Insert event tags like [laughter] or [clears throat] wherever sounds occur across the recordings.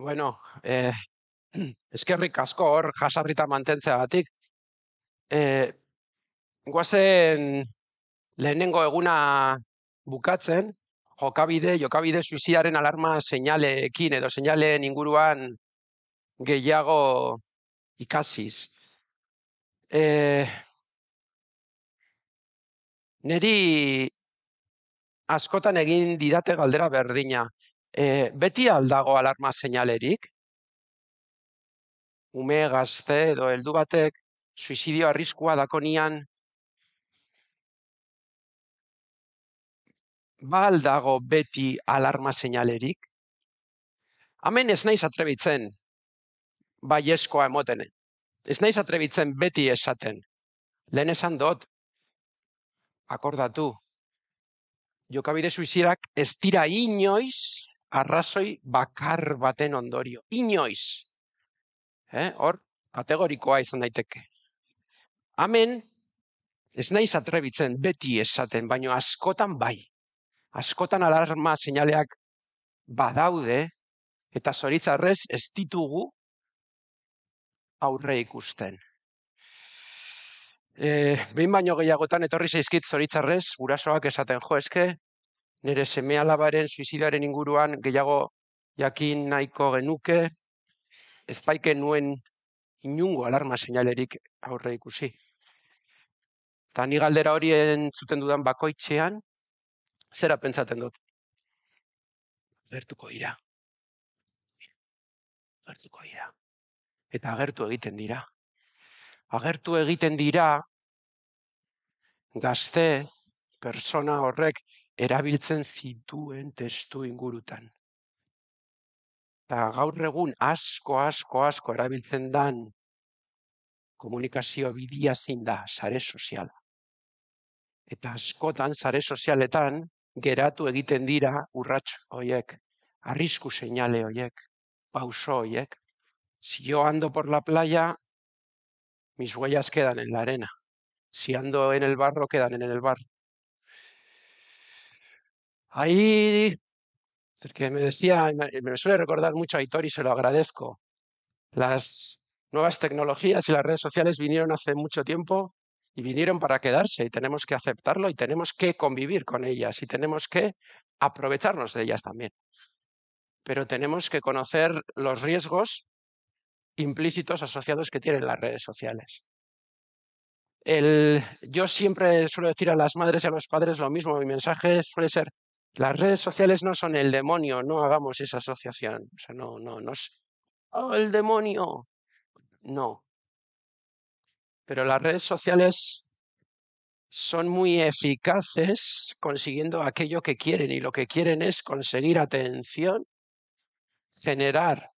Bueno, eh, [clears throat] eskerrik asko hor jasarrita mantentzea batik. Eh, guazen lehenengo eguna bukatzen, jokabide, jokabide suiziaren alarma señaleekin, edo seinaleen inguruan gehiago ikasiz. Eh, neri askotan egin didate galdera berdina e, beti aldago alarma seinalerik, ume gazte edo heldu batek suizidio arriskua dakonian Ba dago beti alarma seinalerik hemen ez naiz atrebitzen baiezkoa emoten ez naiz atrebitzen beti esaten lehen esan dot akordatu jokabide suizirak ez dira inoiz arrazoi bakar baten ondorio. Inoiz. Eh? Hor, kategorikoa izan daiteke. Amen, ez nahi zatrebitzen, beti esaten, baino askotan bai. Askotan alarma seinaleak badaude, eta zoritzarrez ez ditugu aurre ikusten. E, eh, Behin baino gehiagotan etorri zaizkit zoritzarrez, gurasoak esaten joezke, nire seme alabaren suizidaren inguruan gehiago jakin nahiko genuke, ezpaike nuen inungo alarma seinalerik aurre ikusi. Eta ni galdera horien entzuten dudan bakoitzean, zera pentsaten dut? Gertuko dira. Gertuko dira. Eta agertu egiten dira. Agertu egiten dira, gazte, persona horrek, erabiltzen zituen testu ingurutan. Eta gaur egun asko, asko, asko erabiltzen dan komunikazio bidia zein da, sare soziala. Eta askotan, sare sozialetan, geratu egiten dira urrats hoiek, arrisku seinale hoiek, pauso hoiek. Si por la playa, mis huellas quedan en la arena. Si ando en el barro, quedan en el barro. Ahí, que me decía, me suele recordar mucho a Hitor y se lo agradezco. Las nuevas tecnologías y las redes sociales vinieron hace mucho tiempo y vinieron para quedarse y tenemos que aceptarlo y tenemos que convivir con ellas y tenemos que aprovecharnos de ellas también. Pero tenemos que conocer los riesgos implícitos asociados que tienen las redes sociales. yo siempre suelo decir a las madres y a los padres lo mismo, mi mensaje suele ser, las redes sociales no son el demonio, no hagamos esa asociación. O sea, no, no, no es ¡Oh, el demonio. No. Pero las redes sociales son muy eficaces consiguiendo aquello que quieren y lo que quieren es conseguir atención, generar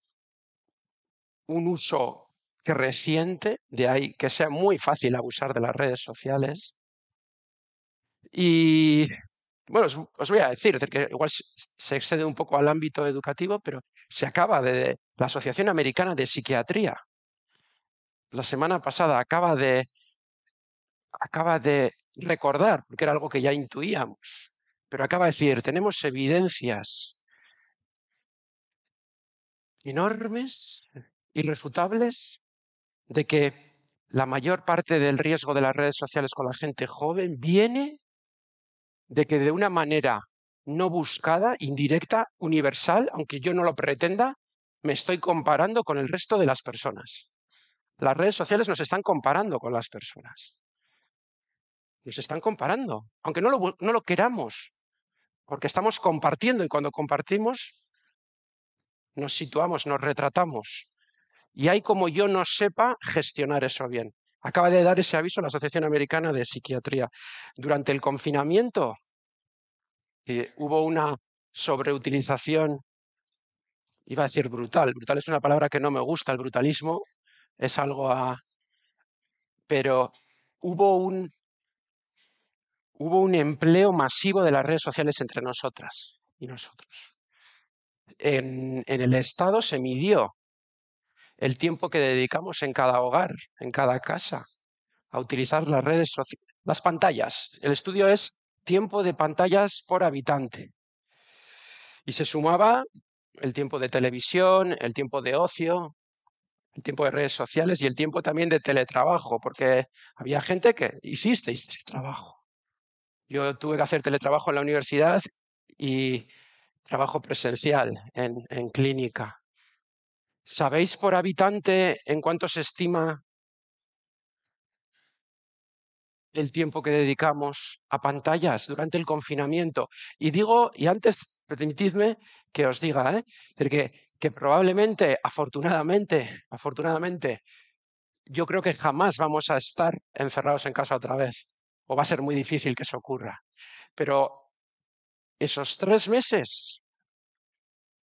un uso creciente, de ahí que sea muy fácil abusar de las redes sociales y bueno, os, voy a decir, que igual se excede un poco al ámbito educativo, pero se acaba de, la Asociación Americana de Psiquiatría. La semana pasada acaba de, acaba de recordar, porque era algo que ya intuíamos, pero acaba de decir, tenemos evidencias enormes, irrefutables, de que la mayor parte del riesgo de las redes sociales con la gente joven viene de que de una manera no buscada, indirecta, universal, aunque yo no lo pretenda, me estoy comparando con el resto de las personas. Las redes sociales nos están comparando con las personas. Nos están comparando, aunque no lo, queramos, porque estamos compartiendo y cuando compartimos nos situamos, nos retratamos. Y hay como yo no sepa gestionar eso bien. Acaba de dar ese aviso a la Asociación Americana de Psiquiatría. Durante el confinamiento hubo una sobreutilización, iba a decir brutal. Brutal es una palabra que no me gusta, el brutalismo es algo a... Pero hubo un, empleo masivo de las redes sociales entre nosotras y nosotros. en el Estado se midió el tiempo que dedicamos en cada hogar, en cada casa, a utilizar las redes sociales, las pantallas. El estudio es tiempo de pantallas por habitante. Y se sumaba el tiempo de televisión, el tiempo de ocio, el tiempo de redes sociales y el tiempo también de teletrabajo, porque había gente que hicisteis trabajo. Yo tuve que hacer teletrabajo en la universidad y trabajo presencial en clínica. ¿Sabéis por habitante en cuánto se estima el tiempo que dedicamos a pantallas durante el confinamiento? Y digo, y antes permitidme que os diga, ¿eh? que, que probablemente, afortunadamente, afortunadamente, yo creo que jamás vamos a estar encerrados en casa otra vez, o va a ser muy difícil que eso ocurra. Pero esos tres meses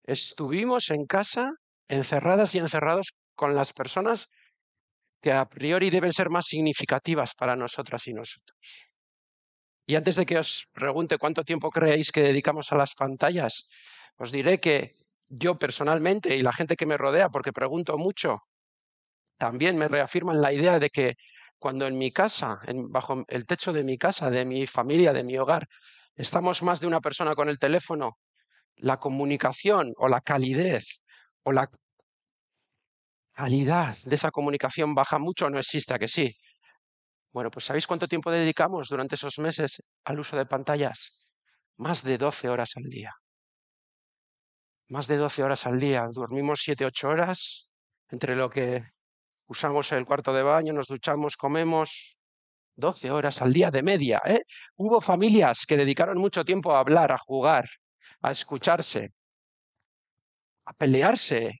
estuvimos en casa encerradas y encerrados con las personas que a priori deben ser más significativas para nosotras y nosotros. Y antes de que os pregunte cuánto tiempo creéis que dedicamos a las pantallas, os diré que yo personalmente y la gente que me rodea, porque pregunto mucho, también me reafirman la idea de que cuando en mi casa, bajo el techo de mi casa, de mi familia, de mi hogar, estamos más de una persona con el teléfono, la comunicación o la calidez o la calidad de esa comunicación baja mucho o no existe, que sí. Bueno, pues ¿sabéis cuánto tiempo dedicamos durante esos meses al uso de pantallas? Más de 12 horas al día. Más de 12 horas al día. Dormimos 7, 8 horas entre lo que usamos el cuarto de baño, nos duchamos, comemos. 12 horas al día de media. ¿eh? Hubo familias que dedicaron mucho tiempo a hablar, a jugar, a escucharse, a pelearse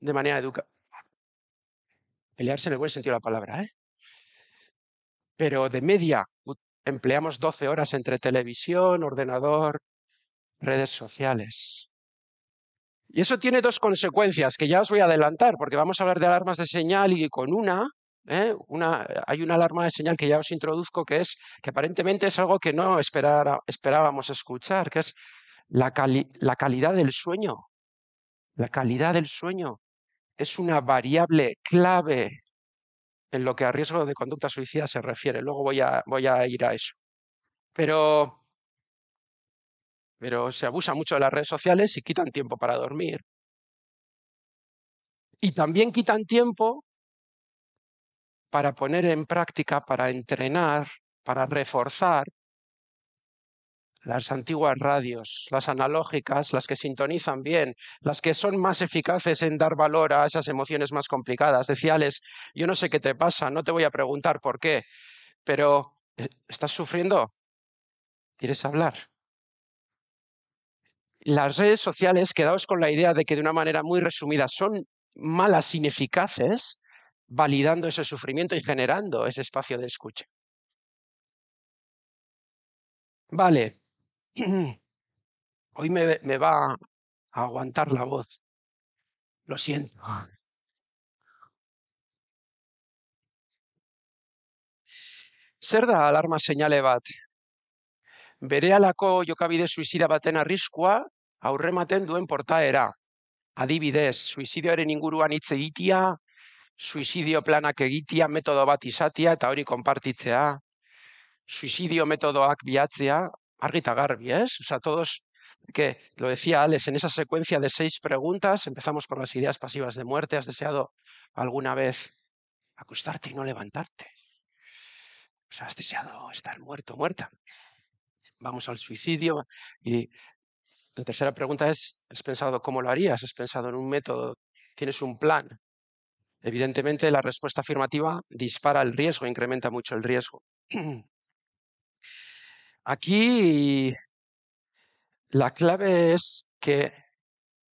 de manera educada. Pelearse en el buen sentido de la palabra, ¿eh? Pero de media empleamos 12 horas entre televisión, ordenador, redes sociales. Y eso tiene dos consecuencias que ya os voy a adelantar, porque vamos a hablar de alarmas de señal y con una, ¿eh? una hay una alarma de señal que ya os introduzco, que es que aparentemente es algo que no esperábamos escuchar, que es la calidad del sueño. La calidad del sueño es una variable clave en lo que a riesgo de conducta suicida se refiere. Luego voy a, ir a eso. Pero, pero se abusa mucho de las redes sociales y quitan tiempo para dormir. Y también quitan tiempo para poner en práctica, para entrenar, para reforzar las antiguas radios, las analógicas, las que sintonizan bien, las que son más eficaces en dar valor a esas emociones más complicadas. Decía yo no sé qué te pasa, no te voy a preguntar por qué, pero eh, ¿estás sufriendo? ¿Quieres hablar? Las redes sociales, quedaos con la idea de que de una manera muy resumida son malas, ineficaces, validando ese sufrimiento y generando ese espacio de escucha. Vale, [clears throat] hoy me, me va aguantar la voz. Lo siento. Ah. Zer da alarma señale bat? Bere alako jokabide suizida baten arriskua aurrematen duen portaera. Adibidez, suizidioaren inguruan hitz egitia, suizidio planak egitia, metodo bat izatia eta hori konpartitzea, suizidio metodoak biatzea, argi garbi, ¿eh? O sea, todos, que lo decía Alex, en esa secuencia de seis preguntas, empezamos por las ideas pasivas de muerte, ¿has deseado alguna vez acostarte y no levantarte? O sea, has deseado estar muerto, muerta. Vamos al suicidio y la tercera pregunta es, ¿has pensado cómo lo harías? ¿Has pensado en un método? ¿Tienes un plan? Evidentemente, la respuesta afirmativa dispara el riesgo, incrementa mucho el riesgo. Aquí la clave es que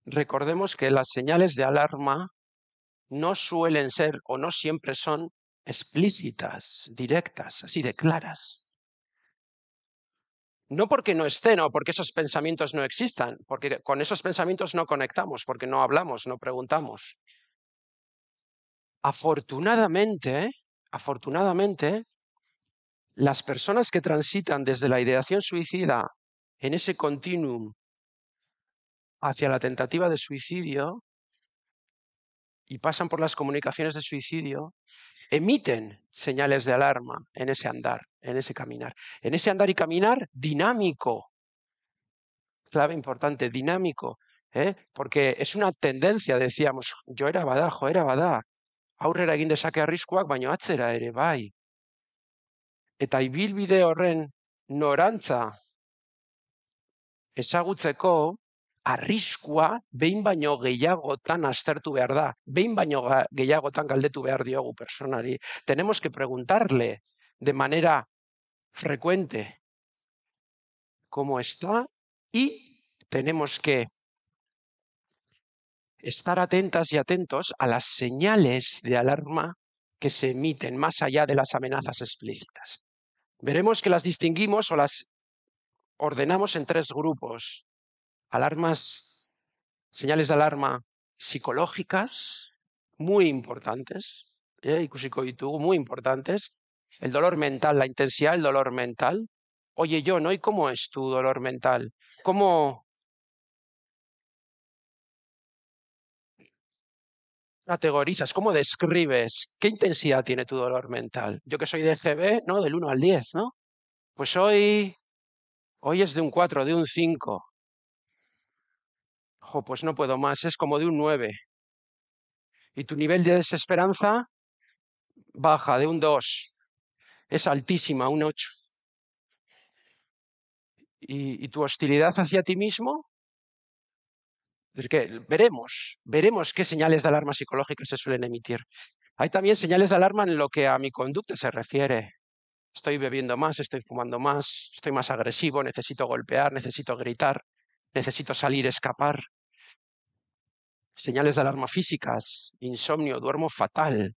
recordemos que las señales de alarma no suelen ser o no siempre son explícitas, directas, así de claras. No porque no estén o porque esos pensamientos no existan, porque con esos pensamientos no conectamos, porque no hablamos, no preguntamos. Afortunadamente, afortunadamente, las personas que transitan desde la ideación suicida en ese continuum hacia la tentativa de suicidio y pasan por las comunicaciones de suicidio, emiten señales de alarma en ese andar, en ese caminar. En ese andar y caminar dinámico, clave importante, dinámico, ¿eh? porque es una tendencia, decíamos, yo era badajo, era badá, aurrera egin dezake arriskuak, baino atzera eta ibilbide horren norantza ezagutzeko arriskua behin baino gehiagotan aztertu behar da. Behin baino gehiagotan galdetu behar diogu personari. Tenemos que preguntarle de manera frecuente cómo está y tenemos que estar atentas y atentos a las señales de alarma que se emiten más allá de las amenazas explícitas. veremos que las distinguimos o las ordenamos en tres grupos. Alarmas, señales de alarma psicológicas, muy importantes, ¿eh? Y tú, muy importantes. El dolor mental, la intensidad del dolor mental. Oye, yo, ¿no? ¿Y cómo es tu dolor mental? ¿Cómo, categorizas, cómo describes, qué intensidad tiene tu dolor mental. Yo que soy de CB, ¿no? Del 1 al 10, ¿no? Pues hoy, es de un 4, de un 5. Ojo, pues no puedo más, es como de un 9. Y tu nivel de desesperanza baja, de un 2. Es altísima, un 8. y tu hostilidad hacia ti mismo veremos, veremos qué señales de alarma psicológica se suelen emitir. Hay también señales de alarma en lo que a mi conducta se refiere. Estoy bebiendo más, estoy fumando más, estoy más agresivo, necesito golpear, necesito gritar, necesito salir, escapar. Señales de alarma físicas, insomnio, duermo fatal,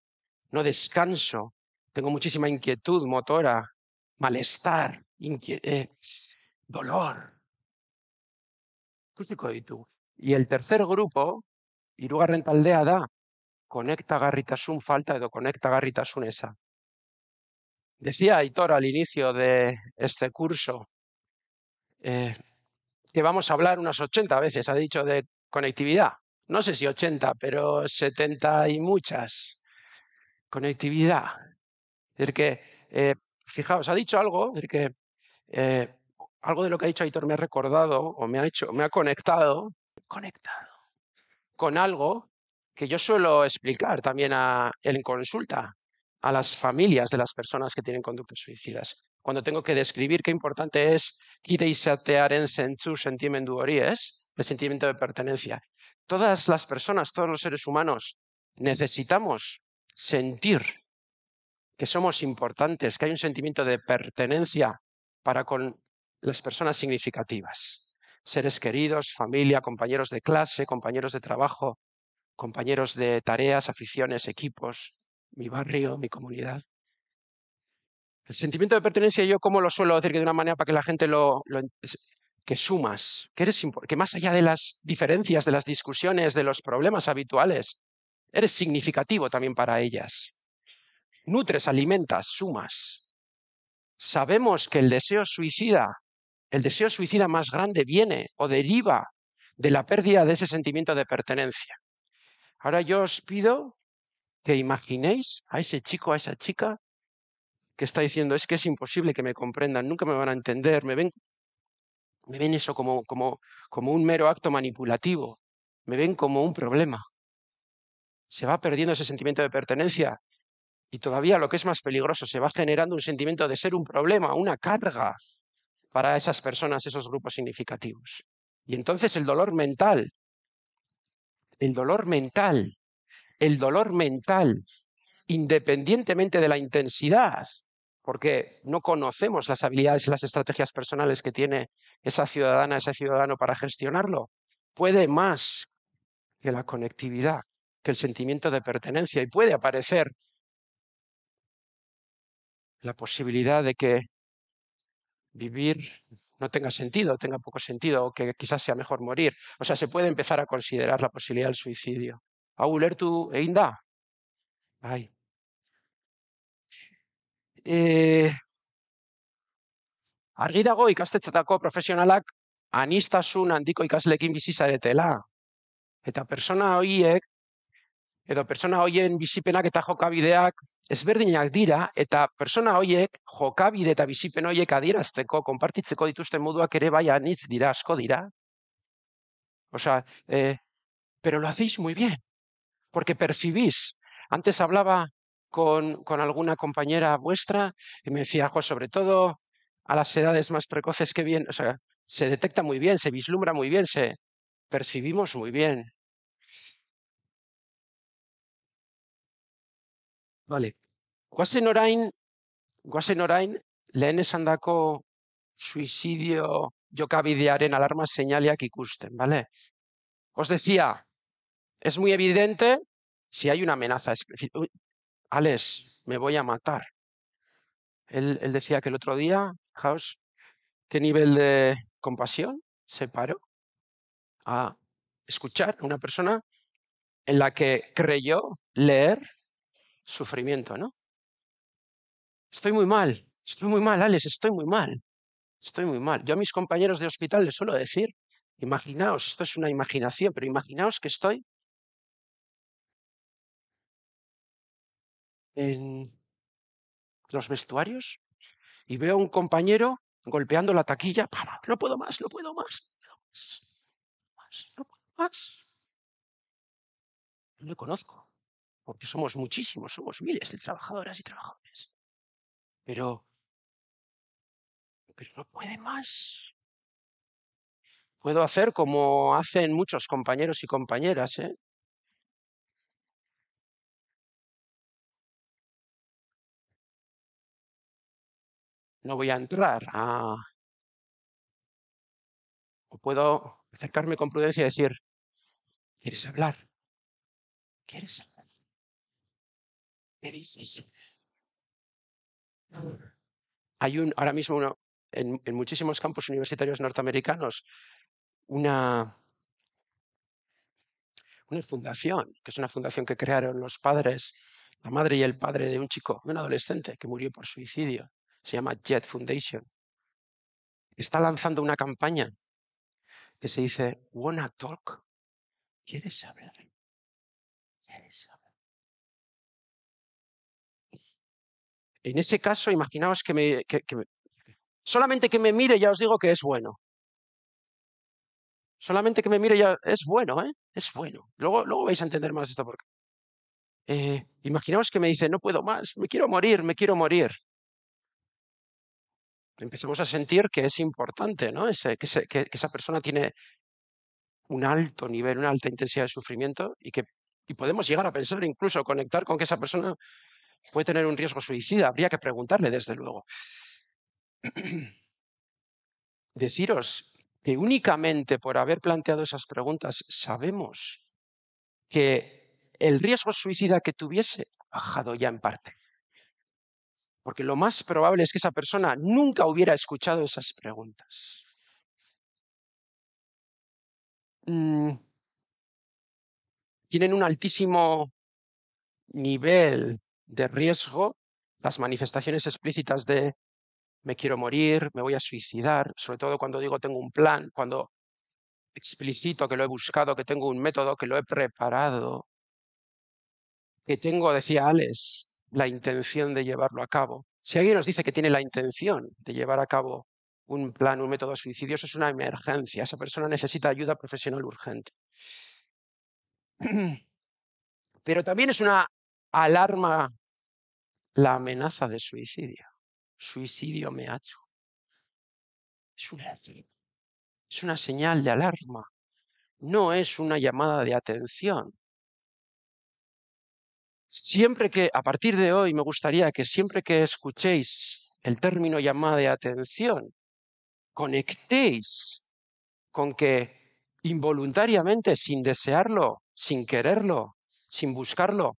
no descanso, tengo muchísima inquietud motora, malestar, inquiet eh, dolor. ¿Qué tú? Y el tercer grupo, conecta da, un falta garritas un esa. Decía Aitor al inicio de este curso eh, que vamos a hablar unas 80 veces, ha dicho, de conectividad. No sé si 80, pero 70 y muchas. Conectividad. Es decir, que, eh, fijaos, ha dicho algo, es decir, que eh, algo de lo que ha dicho Aitor me ha recordado o me ha, hecho, me ha conectado conectado con algo que yo suelo explicar también en consulta a las familias de las personas que tienen conductas suicidas. Cuando tengo que describir qué importante es es, el sentimiento de pertenencia. Todas las personas, todos los seres humanos necesitamos sentir que somos importantes, que hay un sentimiento de pertenencia para con las personas significativas seres queridos, familia, compañeros de clase, compañeros de trabajo, compañeros de tareas, aficiones, equipos, mi barrio, mi comunidad. El sentimiento de pertenencia yo como lo suelo decir de una manera para que la gente lo, lo que sumas, que eres que más allá de las diferencias, de las discusiones, de los problemas habituales, eres significativo también para ellas. Nutres, alimentas, sumas. Sabemos que el deseo suicida el deseo suicida más grande viene o deriva de la pérdida de ese sentimiento de pertenencia. Ahora yo os pido que imaginéis a ese chico, a esa chica que está diciendo, es que es imposible que me comprendan, nunca me van a entender, me ven, me ven eso como, como un mero acto manipulativo, me ven como un problema. Se va perdiendo ese sentimiento de pertenencia y todavía lo que es más peligroso, se va generando un sentimiento de ser un problema, una carga, para esas personas, esos grupos significativos. Y entonces el dolor mental, el dolor mental, el dolor mental, independientemente de la intensidad, porque no conocemos las habilidades y las estrategias personales que tiene esa ciudadana, ese ciudadano para gestionarlo, puede más que la conectividad, que el sentimiento de pertenencia y puede aparecer la posibilidad de que vivir no tenga sentido, tenga poco sentido, o que quizás sea mejor morir. O sea, se puede empezar a considerar la posibilidad del suicidio. ¿Hau ulertu egin da? Ay. Eh, Argirago profesionalak anistasun handiko ikaslekin bizizaretela. Eta persona hoiek edo pertsona hoien bizipenak eta jokabideak ezberdinak dira eta pertsona hoiek jokabide eta bizipen hoiek adierazteko, konpartitzeko dituzten moduak ere bai anitz dira, asko dira. O sea, eh, pero lo hacéis muy bien, porque percibís. Antes hablaba con, con alguna compañera vuestra y me decía, jo, sobre todo a las edades más precoces que bien, o sea, se detecta muy bien, se vislumbra muy bien, se percibimos muy bien Vale, Guazen orain, guazen orain, lehen esandako suicidio jokabidearen alarma y ikusten, ¿vale? Os decía, es muy evidente si hay una amenaza. Alex, me voy a matar. Él, decía que el otro día, House, ¿qué nivel de compasión se paró a escuchar a una persona en la que creyó leer sufrimiento, ¿no? Estoy muy mal, estoy muy mal, Alex, estoy muy mal, estoy muy mal. Yo a mis compañeros de hospital les suelo decir, imaginaos, esto es una imaginación, pero imaginaos que estoy en los vestuarios y veo a un compañero golpeando la taquilla, no puedo más, no puedo más, no puedo más, no puedo más. No le conozco porque somos muchísimos, somos miles de trabajadoras y trabajadores. Pero, pero no puede más. Puedo hacer como hacen muchos compañeros y compañeras, ¿eh? no voy a entrar a... O puedo acercarme con prudencia y decir, ¿quieres hablar? ¿Quieres hablar? Hay un, ahora mismo en, muchísimos campos universitarios norteamericanos una, una fundación, que es una fundación que crearon los padres, la madre y el padre de un chico, de un adolescente que murió por suicidio. Se llama Jet Foundation. Está lanzando una campaña que se dice Wanna Talk. ¿Quieres hablar? En ese caso, imaginaos que me, Solamente que me mire ya os digo que es bueno. Solamente que me mire ya es bueno, ¿eh? Es bueno. Luego, luego vais a entender más esto porque... Eh, imaginaos que me dice, no puedo más, me quiero morir, me quiero morir. Empecemos a sentir que es importante, ¿no? que, que, que, esa persona tiene un alto nivel, una alta intensidad de sufrimiento y que y podemos llegar a pensar, incluso conectar con que esa persona puede tener un riesgo suicida, habría que preguntarle, desde luego. Deciros que únicamente por haber planteado esas preguntas sabemos que el riesgo suicida que tuviese ha bajado ya en parte. Porque lo más probable es que esa persona nunca hubiera escuchado esas preguntas. Mm. Tienen un altísimo nivel de riesgo, las manifestaciones explícitas de me quiero morir, me voy a suicidar, sobre todo cuando digo tengo un plan, cuando explicito que lo he buscado, que tengo un método, que lo he preparado, que tengo, decía Alex, la intención de llevarlo a cabo. Si alguien nos dice que tiene la intención de llevar a cabo un plan, un método eso es una emergencia. Esa persona necesita ayuda profesional urgente. [clears throat] Pero también es una alarma la amenaza de suicidio. Suicidio me ha hecho. Es una, es una señal de alarma. No es una llamada de atención. Siempre que, a partir de hoy, me gustaría que siempre que escuchéis el término llamada de atención, conectéis con que involuntariamente, sin desearlo, sin quererlo, sin buscarlo,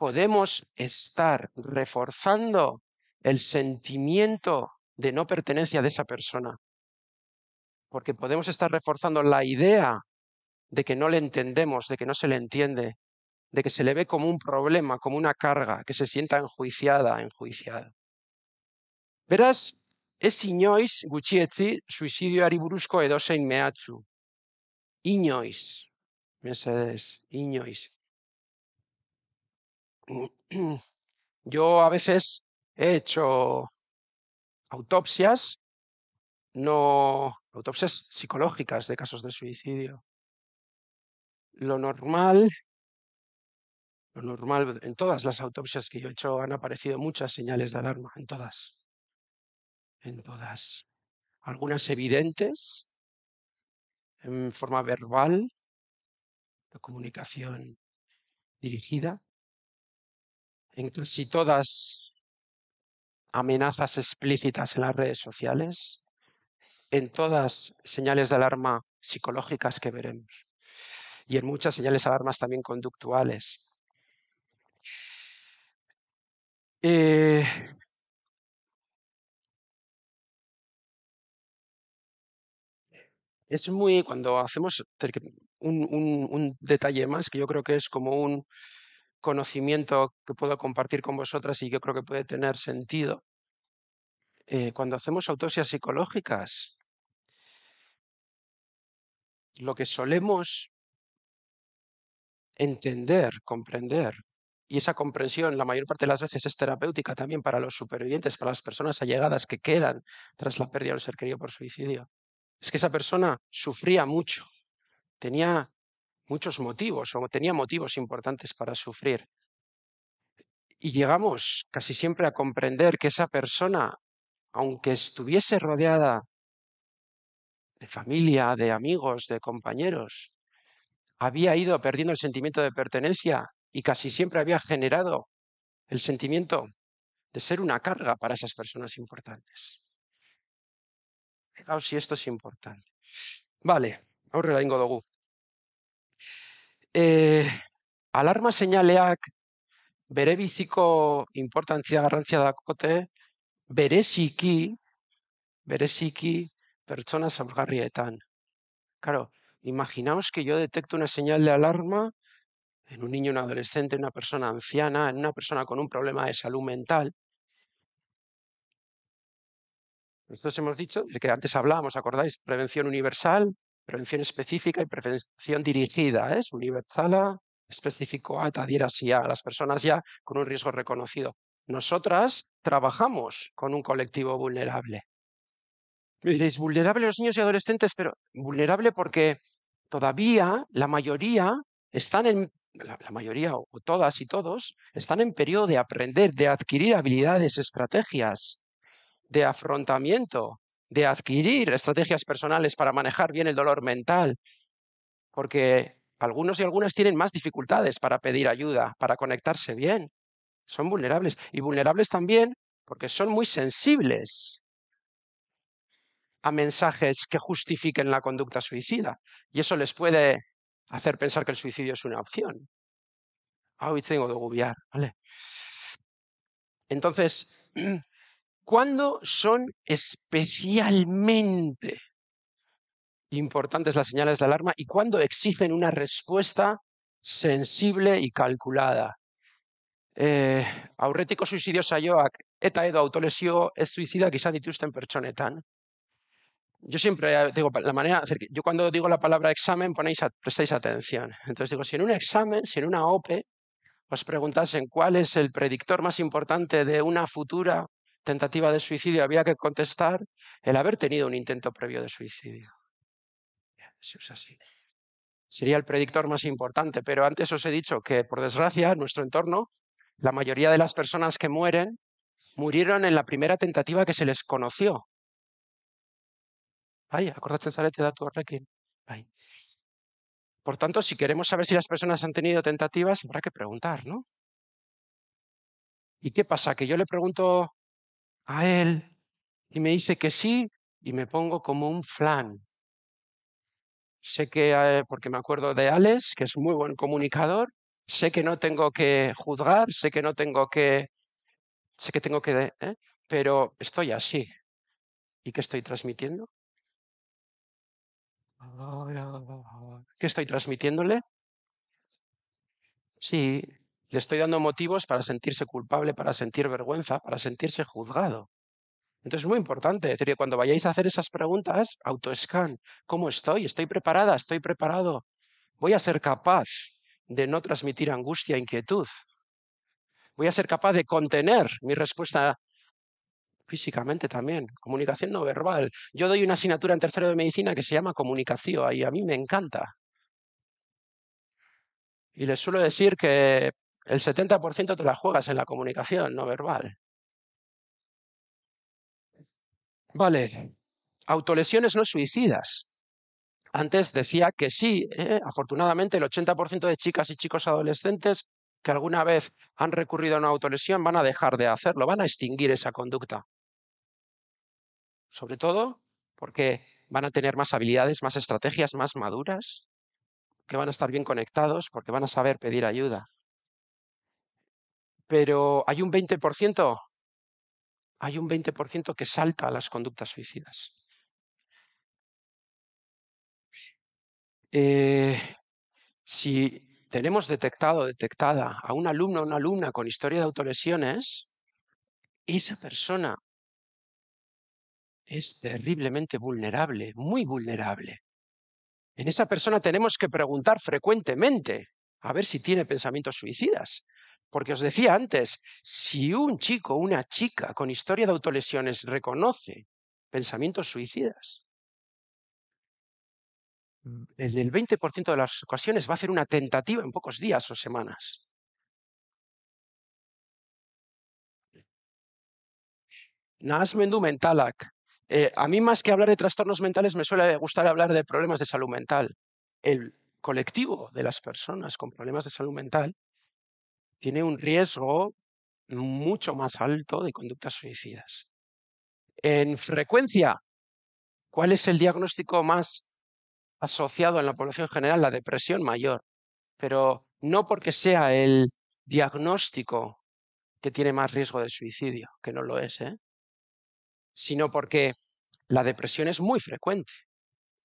podemos estar reforzando el sentimiento de no pertenencia de esa persona. Porque podemos estar reforzando la idea de que no le entendemos, de que no se le entiende, de que se le ve como un problema, como una carga, que se sienta enjuiciada, enjuiciada. Verás, es iñois gutxietzi suicidio ariburusco edosein meatsu. iñois, mesedez, ñois. [clears throat] Yo a veces he hecho autopsias, no autopsias psicológicas de casos de suicidio. Lo normal, lo normal, en todas las autopsias que yo he hecho han aparecido muchas señales de alarma, en todas, en todas. Algunas evidentes, en forma verbal, de comunicación dirigida, en casi todas amenazas explícitas en las redes sociales, en todas señales de alarma psicológicas que veremos y en muchas señales de alarmas también conductuales. Eh, es muy, cuando hacemos un, un detalle más, que yo creo que es como un, conocimiento que puedo compartir con vosotras y yo creo que puede tener sentido. Eh, cuando hacemos autopsias psicológicas, lo que solemos entender, comprender, y esa comprensión la mayor parte de las veces es terapéutica también para los supervivientes, para las personas allegadas que quedan tras la pérdida del ser querido por suicidio, es que esa persona sufría mucho, tenía muchos motivos o tenía motivos importantes para sufrir. Y llegamos casi siempre a comprender que esa persona, aunque estuviese rodeada de familia, de amigos, de compañeros, había ido perdiendo el sentimiento de pertenencia y casi siempre había generado el sentimiento de ser una carga para esas personas importantes. Fijaos si esto es importante. Vale, ahora la eh, importancia, alarma seinaleak bere biziko importantzia garrantzia veré bereziki, bereziki personas zaurgarrietan. Claro, imaginaos que yo detecto una señal de alarma en un niño, un adolescente, en una persona anciana, en una persona con un problema de salud mental. Nosotros hemos dicho, de que antes hablábamos, ¿acordáis? Prevención universal, prevención específica y prevención dirigida, ¿eh? es universal, específico a así a las personas ya con un riesgo reconocido. Nosotras trabajamos con un colectivo vulnerable. Me diréis, vulnerable los niños y adolescentes, pero vulnerable porque todavía la mayoría están en, la mayoría o todas y todos, están en periodo de aprender, de adquirir habilidades, estrategias de afrontamiento de adquirir estrategias personales para manejar bien el dolor mental, porque algunos y algunas tienen más dificultades para pedir ayuda, para conectarse bien. Son vulnerables y vulnerables también porque son muy sensibles a mensajes que justifiquen la conducta suicida y eso les puede hacer pensar que el suicidio es una opción. Ah, hoy tengo que gubiar. ¿vale? Entonces, [clears throat] ¿Cuándo son especialmente importantes las señales de alarma y cuándo exigen una respuesta sensible y calculada? Eh, aurretiko suicidio saioak eta edo autolesio ez usted izan dituzten pertsonetan. Yo siempre eh, digo, la manera, yo cuando digo la palabra examen ponéis, prestáis atención. Entonces digo, si en un examen, si en una OPE, os preguntasen cuál es el predictor más importante de una futura tentativa de suicidio había que contestar el haber tenido un intento previo de suicidio. así. Sería el predictor más importante, pero antes os he dicho que, por desgracia, en nuestro entorno, la mayoría de las personas que mueren murieron en la primera tentativa que se les conoció. Ay, da Por tanto, si queremos saber si las personas han tenido tentativas, habrá que preguntar, ¿no? ¿Y qué pasa? ¿Que yo le pregunto a él y me dice que sí y me pongo como un flan. Sé que, eh, porque me acuerdo de Alex, que es muy buen comunicador, sé que no tengo que juzgar, sé que no tengo que, sé que tengo que, ¿eh? pero estoy así. ¿Y qué estoy transmitiendo? ¿Qué estoy transmitiéndole? Sí, le estoy dando motivos para sentirse culpable, para sentir vergüenza, para sentirse juzgado. Entonces es muy importante decir que cuando vayáis a hacer esas preguntas, autoescan, ¿cómo estoy? ¿Estoy preparada? ¿Estoy preparado? ¿Voy a ser capaz de no transmitir angustia, e inquietud? ¿Voy a ser capaz de contener mi respuesta físicamente también, comunicación no verbal. Yo doy una asignatura en tercero de medicina que se llama comunicación y a mí me encanta. Y les suelo decir que el 70% te la juegas en la comunicación no verbal. Vale, autolesiones no suicidas. Antes decía que sí, ¿eh? afortunadamente el 80% de chicas y chicos adolescentes que alguna vez han recurrido a una autolesión van a dejar de hacerlo, van a extinguir esa conducta. Sobre todo porque van a tener más habilidades, más estrategias, más maduras, que van a estar bien conectados, porque van a saber pedir ayuda pero hay un 20%, hay un 20% que salta a las conductas suicidas. Eh, si tenemos detectado, detectada a un alumno o una alumna con historia de autolesiones, esa persona es terriblemente vulnerable, muy vulnerable. En esa persona tenemos que preguntar frecuentemente a ver si tiene pensamientos suicidas, porque os decía antes, si un chico o una chica con historia de autolesiones reconoce pensamientos suicidas, mm. en el 20% de las ocasiones va a hacer una tentativa en pocos días o semanas. Nas Mentalak. Eh, a mí más que hablar de trastornos mentales me suele gustar hablar de problemas de salud mental. El colectivo de las personas con problemas de salud mental tiene un riesgo mucho más alto de conductas suicidas. En frecuencia, ¿cuál es el diagnóstico más asociado en la población general? La depresión mayor, pero no porque sea el diagnóstico que tiene más riesgo de suicidio, que no lo es, ¿eh? sino porque la depresión es muy frecuente.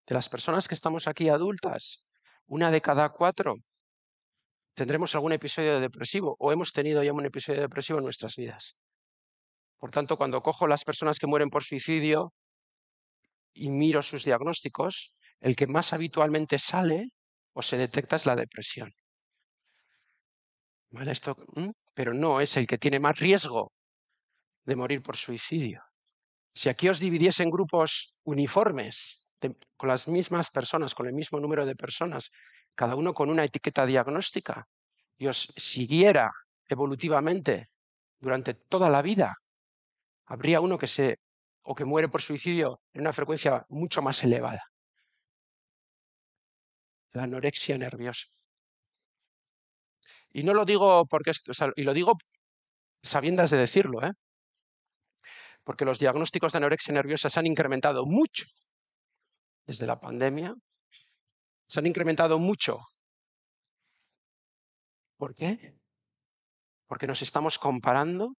De las personas que estamos aquí adultas, una de cada cuatro tendremos algún episodio depresivo o hemos tenido ya un episodio depresivo en nuestras vidas. Por tanto, cuando cojo las personas que mueren por suicidio y miro sus diagnósticos, el que más habitualmente sale o se detecta es la depresión. ¿Vale? Esto, pero no es el que tiene más riesgo de morir por suicidio. Si aquí os dividiese en grupos uniformes, con las mismas personas, con el mismo número de personas, cada uno con una etiqueta diagnóstica, y os siguiera evolutivamente durante toda la vida, habría uno que se o que muere por suicidio en una frecuencia mucho más elevada. La anorexia nerviosa. Y no lo digo porque o y lo digo sabiendas de decirlo, ¿eh? porque los diagnósticos de anorexia nerviosa se han incrementado mucho desde la pandemia se han incrementado mucho. ¿Por qué? Porque nos estamos comparando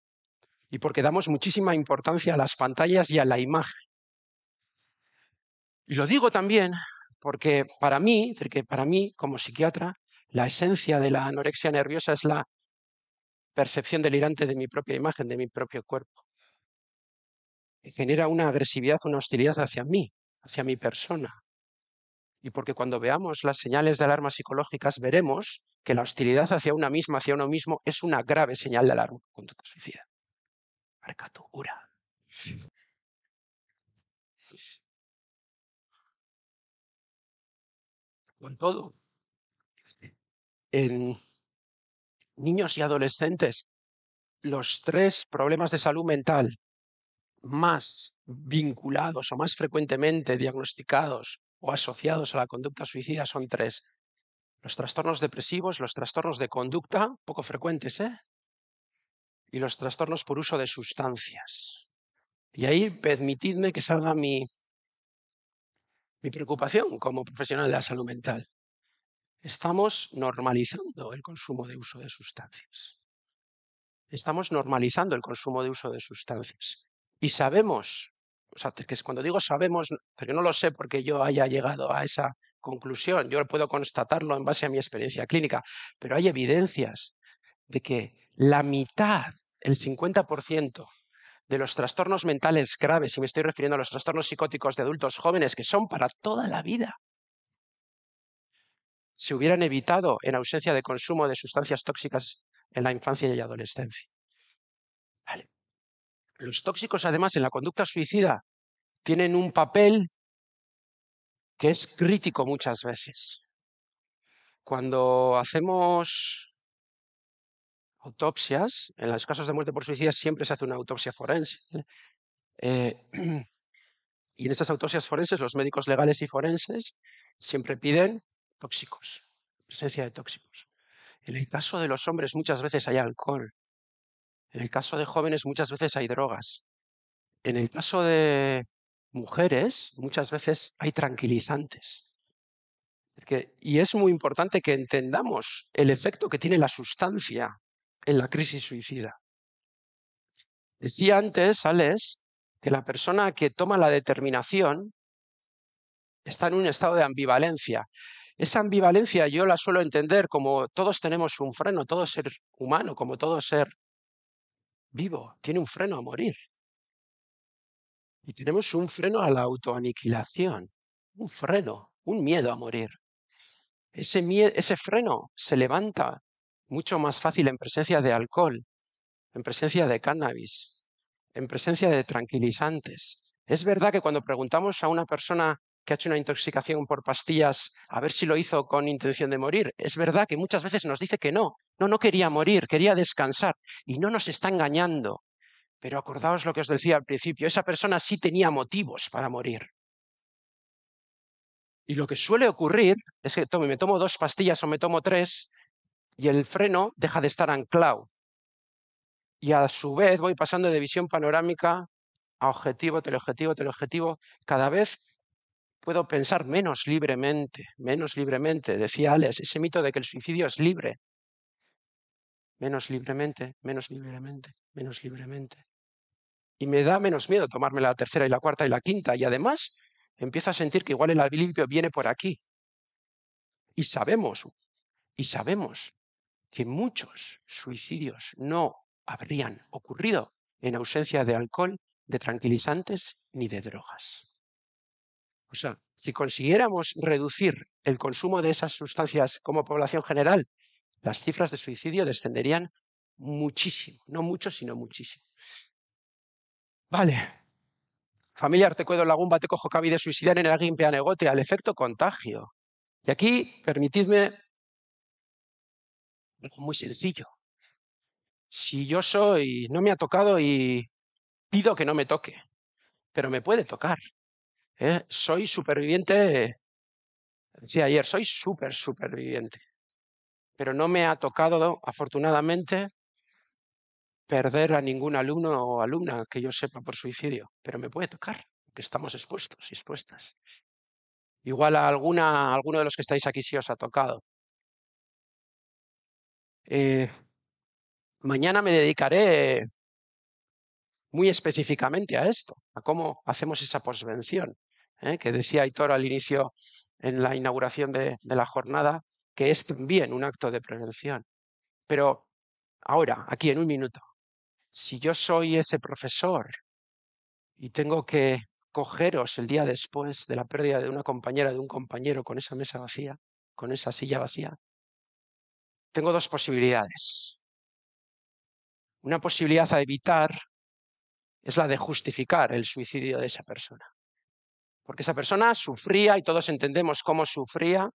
y porque damos muchísima importancia a las pantallas y a la imagen. Y lo digo también porque para mí, para mí como psiquiatra, la esencia de la anorexia nerviosa es la percepción delirante de mi propia imagen, de mi propio cuerpo. genera una agresividad, una hostilidad hacia mí, hacia mi persona y porque cuando veamos las señales de alarma psicológicas veremos que la hostilidad hacia una misma, hacia uno mismo, es una grave señal de alarma Marca suicida. cura. Con todo, en niños y adolescentes, los tres problemas de salud mental más vinculados o más frecuentemente diagnosticados o asociados a la conducta suicida son tres. Los trastornos depresivos, los trastornos de conducta, poco frecuentes, ¿eh? Y los trastornos por uso de sustancias. Y ahí permitidme que salga mi, mi preocupación como profesional de la salud mental. Estamos normalizando el consumo de uso de sustancias. Estamos normalizando el consumo de uso de sustancias. Y sabemos o que cuando digo sabemos, pero yo no lo sé porque yo haya llegado a esa conclusión, yo puedo constatarlo en base a mi experiencia clínica, pero hay evidencias de que la mitad, el 50% de los trastornos mentales graves, y me estoy refiriendo a los trastornos psicóticos de adultos jóvenes, que son para toda la vida, se hubieran evitado en ausencia de consumo de sustancias tóxicas en la infancia y adolescencia. Los tóxicos, además, en la conducta suicida tienen un papel que es crítico muchas veces. Cuando hacemos autopsias, en los casos de muerte por suicidio siempre se hace una autopsia forense. Eh, [clears throat] y en esas autopsias forenses, los médicos legales y forenses siempre piden tóxicos, presencia de tóxicos. En el caso de los hombres muchas veces hay alcohol. En el caso de jóvenes muchas veces hay drogas. En el caso de mujeres muchas veces hay tranquilizantes. y es muy importante que entendamos el efecto que tiene la sustancia en la crisis suicida. Decía antes, Alex, que la persona que toma la determinación está en un estado de ambivalencia. Esa ambivalencia yo la suelo entender como todos tenemos un freno, todo ser humano, como todo ser vivo, tiene un freno a morir. Y tenemos un freno a la autoaniquilación, un freno, un miedo a morir. Ese, freno se levanta mucho más fácil en presencia de alcohol, en presencia de cannabis, en presencia de tranquilizantes. Es verdad que cuando preguntamos a una persona que ha hecho una intoxicación por pastillas, a ver si lo hizo con intención de morir. Es verdad que muchas veces nos dice que no, no, no quería morir, quería descansar y no nos está engañando. Pero acordaos lo que os decía al principio, esa persona sí tenía motivos para morir. Y lo que suele ocurrir es que tome, me tomo dos pastillas o me tomo tres y el freno deja de estar anclado. Y a su vez voy pasando de visión panorámica a objetivo, teleobjetivo, teleobjetivo, cada vez puedo pensar menos libremente, menos libremente, decía Alex, ese mito de que el suicidio es libre. Menos libremente, menos libremente, menos libremente. Y me da menos miedo tomarme la tercera y la cuarta y la quinta. Y además empiezo a sentir que igual el alivio viene por aquí. Y sabemos, y sabemos que muchos suicidios no habrían ocurrido en ausencia de alcohol, de tranquilizantes ni de drogas. O sea, si consiguiéramos reducir el consumo de esas sustancias como población general, las cifras de suicidio descenderían muchísimo, no mucho, sino muchísimo. Vale. Familiar, Familia la gumba, te cojo cabide suicidar en el aguimpean Negote al efecto contagio. Y aquí, permitidme algo muy sencillo. Si yo soy, no me ha tocado y pido que no me toque, pero me puede tocar. ¿eh? Soy superviviente. decía ayer, soy súper superviviente. Pero no me ha tocado, afortunadamente, perder a ningún alumno o alumna que yo sepa por suicidio. Pero me puede tocar, porque estamos expuestos y expuestas. Igual a, alguna, alguno de los que estáis aquí sí os ha tocado. Eh, mañana me dedicaré muy específicamente a esto, a cómo hacemos esa posvención. ¿eh? que decía Aitor al inicio en la inauguración de, de la jornada, que es también un acto de prevención. Pero ahora, aquí en un minuto, si yo soy ese profesor y tengo que cogeros el día después de la pérdida de una compañera, de un compañero con esa mesa vacía, con esa silla vacía, tengo dos posibilidades. Una posibilidad a evitar es la de justificar el suicidio de esa persona. Porque esa persona sufría y todos entendemos cómo sufría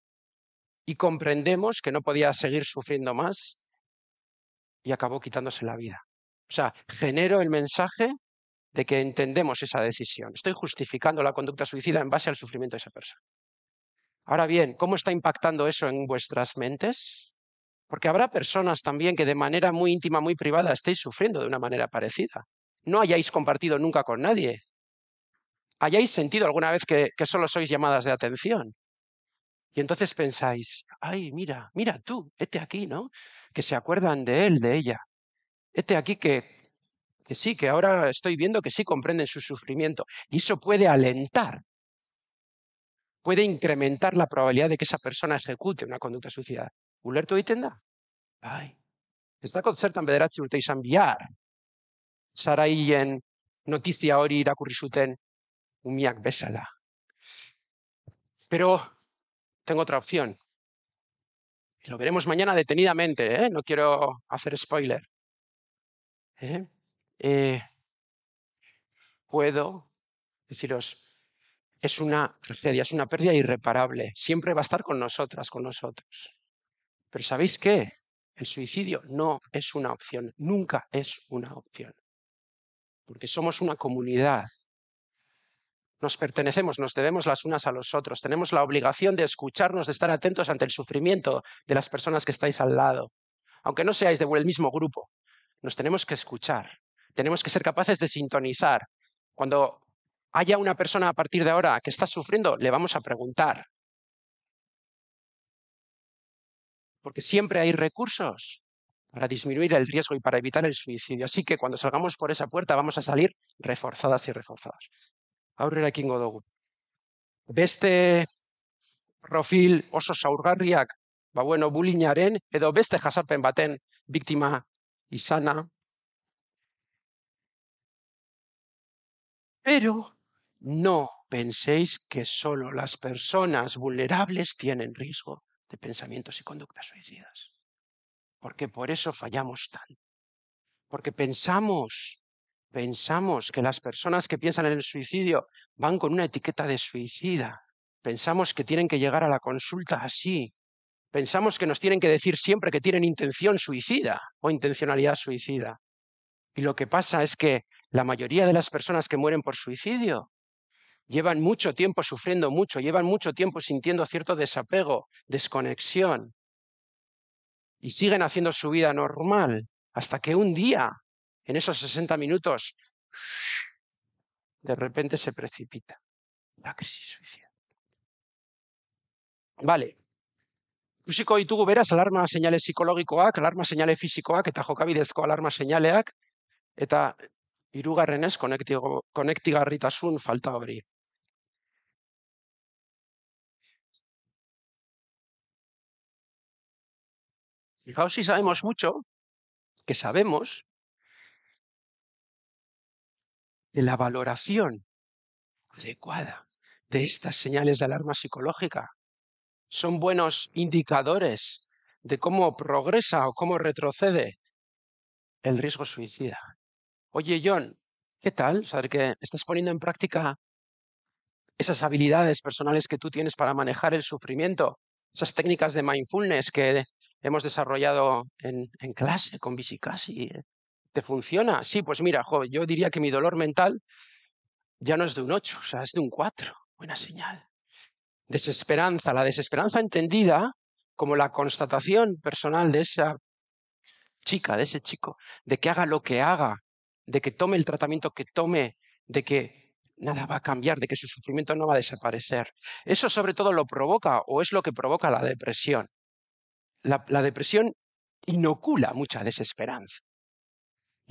y comprendemos que no podía seguir sufriendo más y acabó quitándose la vida. O sea, genero el mensaje de que entendemos esa decisión. Estoy justificando la conducta suicida en base al sufrimiento de esa persona. Ahora bien, ¿cómo está impactando eso en vuestras mentes? Porque habrá personas también que de manera muy íntima, muy privada, estéis sufriendo de una manera parecida. No hayáis compartido nunca con nadie hayáis sentido alguna vez que, solo sois llamadas de atención. Y entonces pensáis, ay, mira, mira tú, este aquí, ¿no? Que se acuerdan de él, de ella. Este aquí que, que sí, que ahora estoy viendo que sí comprenden su sufrimiento. Y eso puede alentar, puede incrementar la probabilidad de que esa persona ejecute una conducta suicida. Ulertu egiten da? Bai. Ez dakot zertan bederatzi urte izan bihar. Saraien notizia hori irakurri zuten Umiak, besala. Pero tengo otra opción. Lo veremos mañana detenidamente, ¿eh? no quiero hacer spoiler. ¿Eh? Eh, puedo deciros, es una tragedia, es una pérdida irreparable, siempre va a estar con nosotras, con nosotros. Pero ¿sabéis qué? El suicidio no es una opción, nunca es una opción, porque somos una comunidad nos pertenecemos, nos debemos las unas a los otros, tenemos la obligación de escucharnos, de estar atentos ante el sufrimiento de las personas que estáis al lado. Aunque no seáis del mismo grupo, nos tenemos que escuchar, tenemos que ser capaces de sintonizar. Cuando haya una persona a partir de ahora que está sufriendo, le vamos a preguntar. Porque siempre hay recursos para disminuir el riesgo y para evitar el suicidio. Así que cuando salgamos por esa puerta vamos a salir reforzadas y reforzadas aurrera dugu. Beste profil oso zaurgarriak, ba bueno, bulinaren edo beste jasarpen baten biktima izana. Pero no penséis que solo las personas vulnerables tienen riesgo de pensamientos y conductas suicidas. Porque por eso fallamos tanto. Porque pensamos Pensamos que las personas que piensan en el suicidio van con una etiqueta de suicida. Pensamos que tienen que llegar a la consulta así. Pensamos que nos tienen que decir siempre que tienen intención suicida o intencionalidad suicida. Y lo que pasa es que la mayoría de las personas que mueren por suicidio llevan mucho tiempo sufriendo mucho, llevan mucho tiempo sintiendo cierto desapego, desconexión, y siguen haciendo su vida normal hasta que un día en esos 60 minutos, de repente se precipita la crisis suicida. Vale. y tú beraz alarma señales psikologikoak, alarma señales seinale fisikoak eta jokabidezko alarma seinaleak eta hirugarrenez konektigarritasun falta hori. Fijaos si sabemos mucho, que sabemos de la valoración adecuada de estas señales de alarma psicológica. Son buenos indicadores de cómo progresa o cómo retrocede el riesgo suicida. Oye, John, ¿qué tal? Saber que estás poniendo en práctica esas habilidades personales que tú tienes para manejar el sufrimiento, esas técnicas de mindfulness que hemos desarrollado en, clase con casi. ¿Te funciona? Sí, pues mira, yo diría que mi dolor mental ya no es de un 8, o sea, es de un 4. Buena señal. Desesperanza. La desesperanza entendida como la constatación personal de esa chica, de ese chico, de que haga lo que haga, de que tome el tratamiento que tome, de que nada va a cambiar, de que su sufrimiento no va a desaparecer. Eso sobre todo lo provoca o es lo que provoca la depresión. la depresión inocula mucha desesperanza.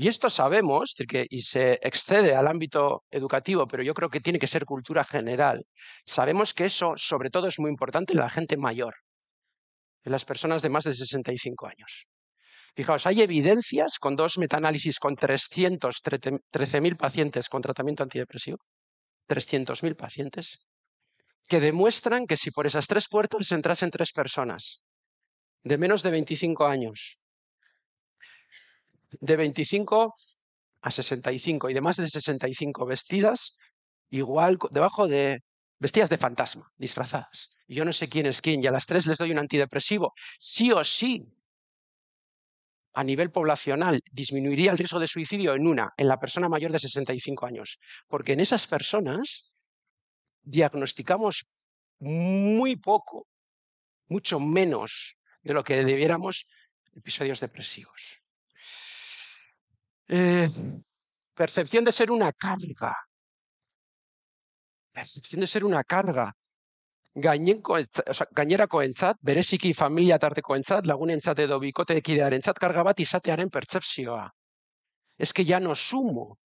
Y esto sabemos, que, y se excede al ámbito educativo, pero yo creo que tiene que ser cultura general. Sabemos que eso, sobre todo, es muy importante en la gente mayor, en las personas de más de 65 años. Fijaos, hay evidencias con dos metaanálisis con 313.000 pacientes con tratamiento antidepresivo, 300.000 pacientes, que demuestran que si por esas tres puertas entrasen tres personas de menos de 25 años de 25 a 65 y de más de 65 vestidas igual debajo de vestidas de fantasma, disfrazadas. Y yo no sé quién es quién y a las tres les doy un antidepresivo. Sí o sí, a nivel poblacional, disminuiría el riesgo de suicidio en una, en la persona mayor de 65 años. Porque en esas personas diagnosticamos muy poco, mucho menos de lo que debiéramos episodios depresivos. Eh, percepción de ser una carga. Percepción de ser una carga. gañera coenzat, beresiki familia de lagunentzat edo bikotekidearentzat karga bat izatearen pertsepzioa. Es que ya no sumo.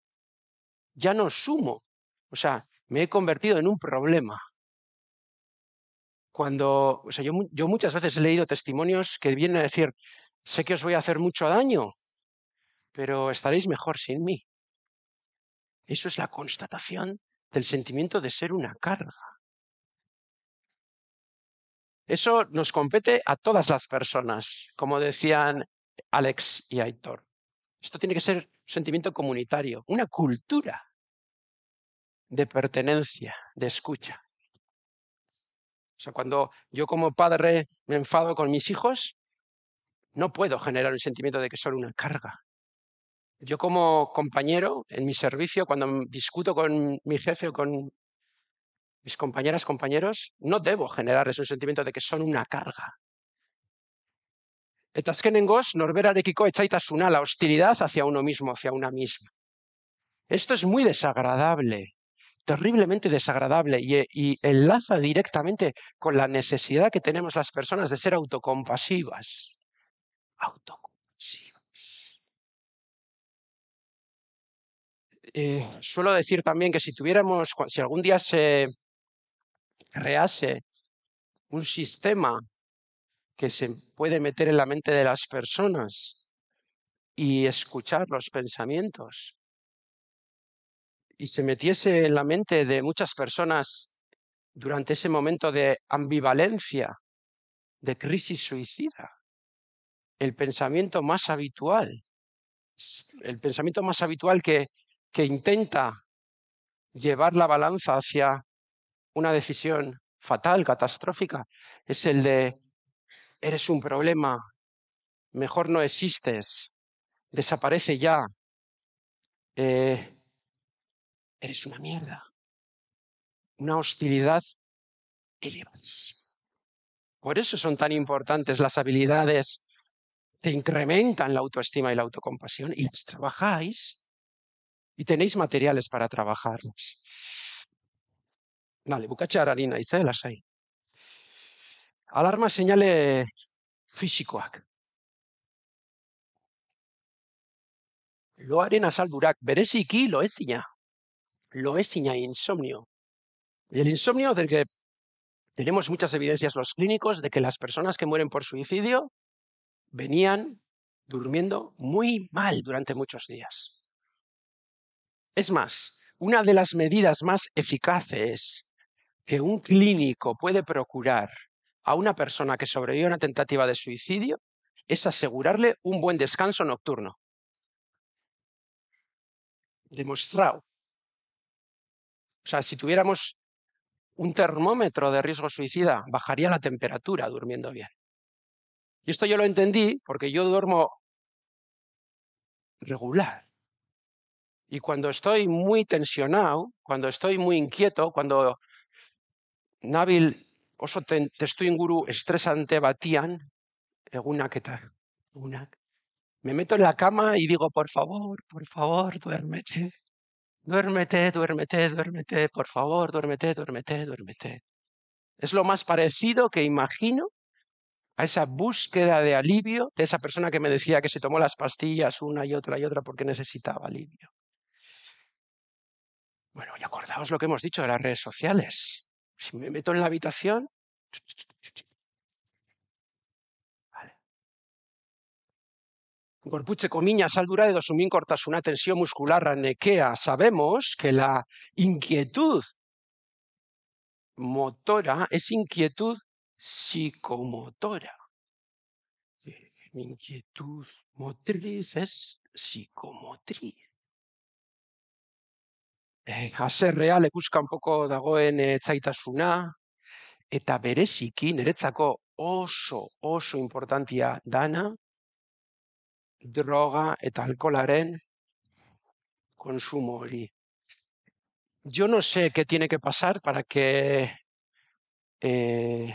Ya no sumo. O sea, me he convertido en un problema. Cuando, o sea, yo, yo muchas veces he leído testimonios que vienen a decir, sé que os voy a hacer mucho daño, pero estaréis mejor sin mí. Eso es la constatación del sentimiento de ser una carga. Eso nos compete a todas las personas, como decían Alex y Aitor. Esto tiene que ser un sentimiento comunitario, una cultura de pertenencia, de escucha. O sea, cuando yo como padre me enfado con mis hijos, no puedo generar un sentimiento de que son una carga. Yo como compañero en mi servicio, cuando discuto con mi jefe o con mis compañeras, compañeros, no debo generarles un sentimiento de que son una carga. norberarekiko la hostilidad hacia uno mismo, hacia una misma. Esto es muy desagradable, terriblemente desagradable y, eh, y enlaza directamente con la necesidad que tenemos las personas de ser autocompasivas. Autocompasivas. Eh, suelo decir también que si tuviéramos, si algún día se crease un sistema que se puede meter en la mente de las personas y escuchar los pensamientos, y se metiese en la mente de muchas personas durante ese momento de ambivalencia, de crisis suicida, el pensamiento más habitual, el pensamiento más habitual que que intenta llevar la balanza hacia una decisión fatal, catastrófica, es el de eres un problema, mejor no existes, desaparece ya, eh, eres una mierda, una hostilidad elevadísima. Por eso son tan importantes las habilidades que incrementan la autoestima y la autocompasión y las trabajáis y tenéis materiales para trabajarlos. Vale, harina, arina eh, Lo Alarma seinale fisikoak. Loaren azaldurak, bereziki loezina. Loezina insomnio. Y el insomnio del que tenemos muchas evidencias los clínicos de que las personas que mueren por suicidio venían durmiendo muy mal durante muchos días. Es más, una de las medidas más eficaces que un clínico puede procurar a una persona que sobrevive a una tentativa de suicidio es asegurarle un buen descanso nocturno. Demostrado. O sea, si tuviéramos un termómetro de riesgo suicida, bajaría la temperatura durmiendo bien. Y esto yo lo entendí porque yo duermo regular. Y cuando estoy muy tensionado, cuando estoy muy inquieto, cuando nabil oso estoy estresante batían, egunak eta me meto en la cama y digo, por favor, por favor, duérmete, duérmete, duérmete, duérmete, por favor, duérmete, duérmete, duérmete. Es lo más parecido que imagino a esa búsqueda de alivio de esa persona que me decía que se tomó las pastillas una y otra y otra porque necesitaba alivio. Bueno, y acordaos lo que hemos dicho de las redes sociales. Si me meto en la habitación. Gorpuche, comiñas al sumín, cortas, una tensión muscular ranequea. Sabemos que la inquietud motora es inquietud psicomotora. Mi inquietud motriz es psicomotriz. eh, haserrea lekuzkan poko dagoen etzaitasuna, eh, eta bereziki niretzako oso, oso importantia dana, droga eta alkolaren konsumo hori. Jo no sé que tiene que pasar para que eh,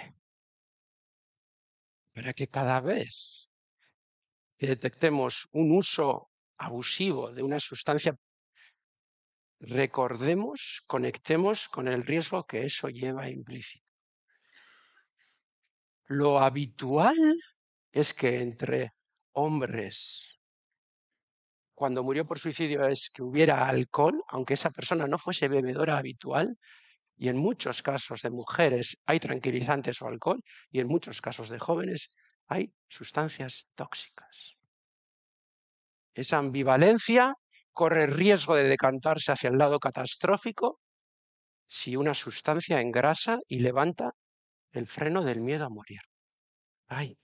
para que cada vez detectemos un uso abusivo de una sustancia recordemos, conectemos con el riesgo que eso lleva implícito. Lo habitual es que entre hombres, cuando murió por suicidio, es que hubiera alcohol, aunque esa persona no fuese bebedora habitual, y en muchos casos de mujeres hay tranquilizantes o alcohol, y en muchos casos de jóvenes hay sustancias tóxicas. Esa ambivalencia corre riesgo de decantarse hacia el lado catastrófico si una sustancia engrasa y levanta el freno del miedo a morir. Ay.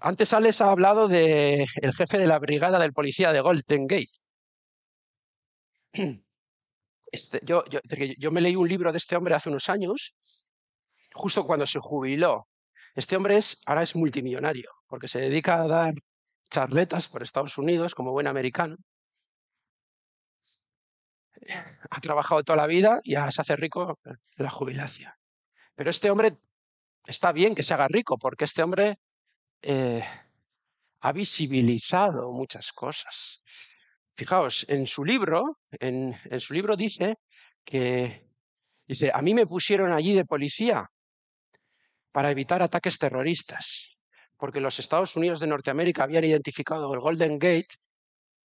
Antes Alex ha hablado del jefe de la brigada del policía de Golden Gate. Este, yo, me leí un libro de este hombre hace unos años, justo cuando se jubiló. Este hombre es, ahora es multimillonario, porque se dedica a dar charletas por Estados Unidos como buen americano ha trabajado toda la vida y ahora se hace rico la jubilación. Pero este hombre está bien que se haga rico, porque este hombre eh, ha visibilizado muchas cosas. Fijaos, en su libro, en su libro dice que dice, a mí me pusieron allí de policía para evitar ataques terroristas, porque los Estados Unidos de Norteamérica habían identificado el Golden Gate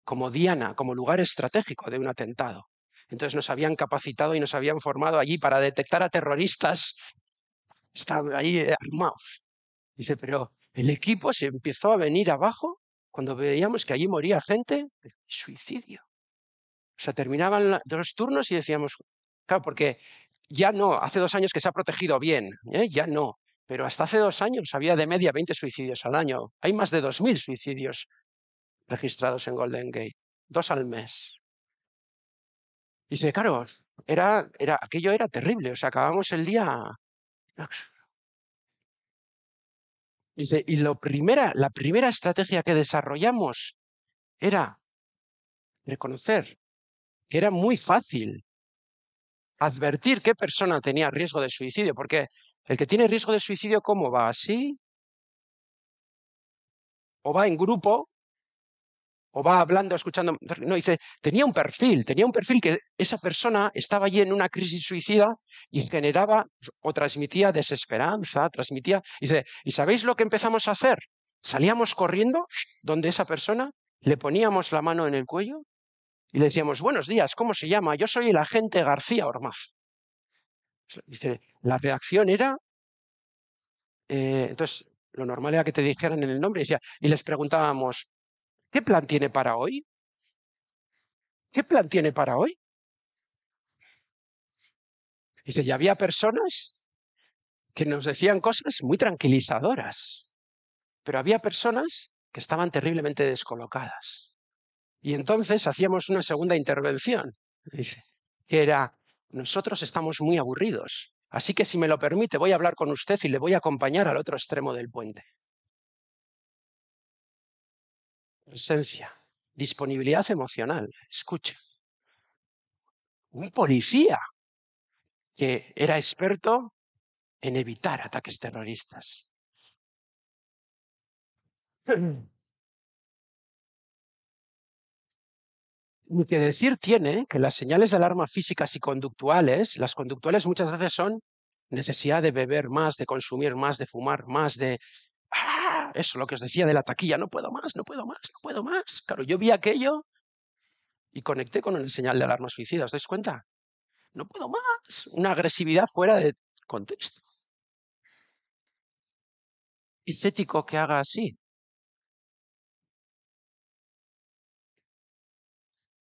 como diana, como lugar estratégico de un atentado. Entonces nos habían capacitado y nos habían formado allí para detectar a terroristas. Estaban ahí eh, armados. Dice, pero el equipo se empezó a venir abajo cuando veíamos que allí moría gente suicidio. O sea, terminaban los turnos y decíamos, claro, porque ya no, hace dos años que se ha protegido bien, ¿eh? ya no, pero hasta hace dos años había de media 20 suicidios al año. Hay más de 2.000 suicidios registrados en Golden Gate, dos al mes dice, claro, era, era, aquello era terrible, o sea, acabamos el día... Y dice, y primera, la primera estrategia que desarrollamos era reconocer que era muy fácil advertir qué persona tenía riesgo de suicidio, porque el que tiene riesgo de suicidio, ¿cómo va? ¿Así? ¿O va en grupo? o va hablando, escuchando. No, dice, tenía un perfil, tenía un perfil que esa persona estaba allí en una crisis suicida y generaba o transmitía desesperanza, transmitía. Dice, ¿y sabéis lo que empezamos a hacer? Salíamos corriendo donde esa persona, le poníamos la mano en el cuello y le decíamos, buenos días, ¿cómo se llama? Yo soy el agente García Ormaz. Dice, la reacción era. Eh, entonces, lo normal era que te dijeran el nombre y, y les preguntábamos, ¿Qué plan tiene para hoy? ¿Qué plan tiene para hoy? Dice, y había personas que nos decían cosas muy tranquilizadoras, pero había personas que estaban terriblemente descolocadas. Y entonces hacíamos una segunda intervención, que era, nosotros estamos muy aburridos, así que si me lo permite voy a hablar con usted y le voy a acompañar al otro extremo del puente. Presencia. Disponibilidad emocional. Escucha. Un policía que era experto en evitar ataques terroristas. [clears throat] Lo que decir tiene que las señales de alarma físicas y conductuales, las conductuales muchas veces son necesidad de beber más, de consumir más, de fumar más, de eso lo que os decía de la taquilla, no puedo más, no puedo más, no puedo más. Claro, yo vi aquello y conecté con el señal de alarma suicida, ¿os dais cuenta? No puedo más. Una agresividad fuera de contexto. Es ético que haga así.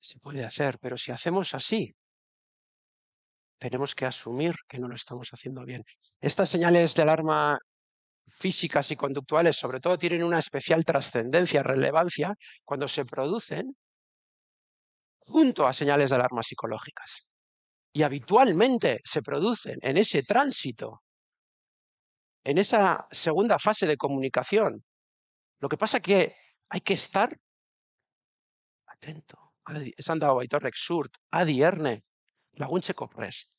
Se puede hacer, pero si hacemos así, tenemos que asumir que no lo estamos haciendo bien. Estas señales de alarma físicas y conductuales, sobre todo, tienen una especial trascendencia, relevancia, cuando se producen junto a señales de alarma psicológicas. Y habitualmente se producen en ese tránsito, en esa segunda fase de comunicación. Lo que pasa que hay que estar atento. Es andado a adierne, lagunche copres.